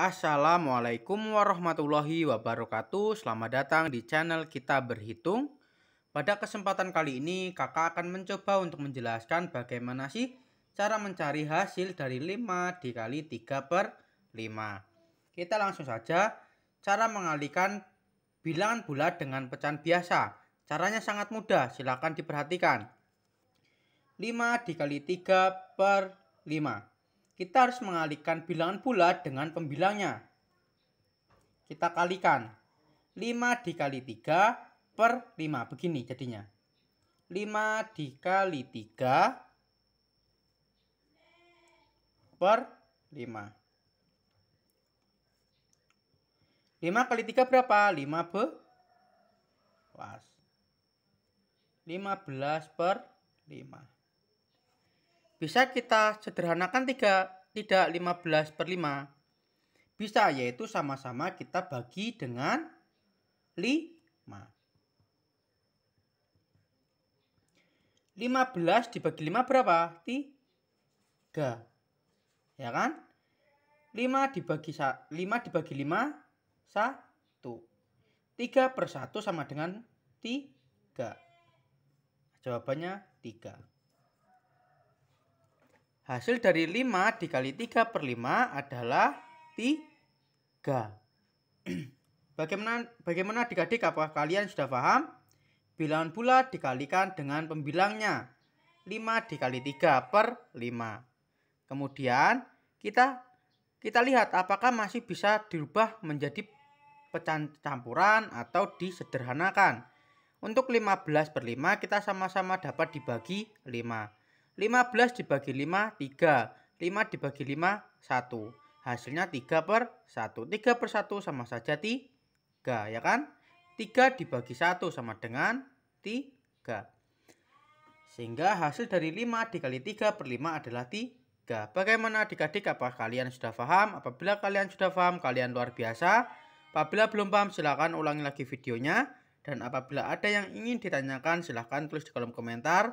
Assalamualaikum warahmatullahi wabarakatuh Selamat datang di channel kita berhitung Pada kesempatan kali ini kakak akan mencoba untuk menjelaskan bagaimana sih Cara mencari hasil dari 5 dikali 3 per 5 Kita langsung saja Cara mengalihkan bilangan bulat dengan pecahan biasa Caranya sangat mudah silahkan diperhatikan 5 dikali 3 per 5 kita harus mengalihkan bilangan bulat dengan pembilangnya. Kita kalikan. 5 dikali 3 per 5. Begini jadinya. 5 dikali 3 per 5. 5 kali 3 berapa? 5 belas. 15 per 5 bisa kita sederhanakan 3, tidak 15 per 5. Bisa yaitu sama-sama kita bagi dengan 5. 15 dibagi 5 berapa? 3. Ya kan? 5 dibagi 5 dibagi 5 1. 3 per 1 sama dengan 3. Jawabannya 3. Hasil dari 5 dikali 3 per 5 adalah 3. Bagaimana, bagaimana adik-adik apakah kalian sudah paham? Bilangan bulat dikalikan dengan pembilangnya. 5 dikali 3 per 5. Kemudian kita kita lihat apakah masih bisa dirubah menjadi pecahan campuran atau disederhanakan. Untuk 15 per 5 kita sama-sama dapat dibagi 5. 15 dibagi 5, 3. 5 dibagi 5, 1. Hasilnya 3 per 1. 3 per 1 sama saja 3, ya kan? 3 dibagi 1 sama dengan 3. Sehingga hasil dari 5 dikali 3 per 5 adalah 3. Bagaimana adik-adik? Apa kalian sudah paham? Apabila kalian sudah paham, kalian luar biasa. Apabila belum paham, silakan ulangi lagi videonya. Dan apabila ada yang ingin ditanyakan, silahkan tulis di kolom komentar.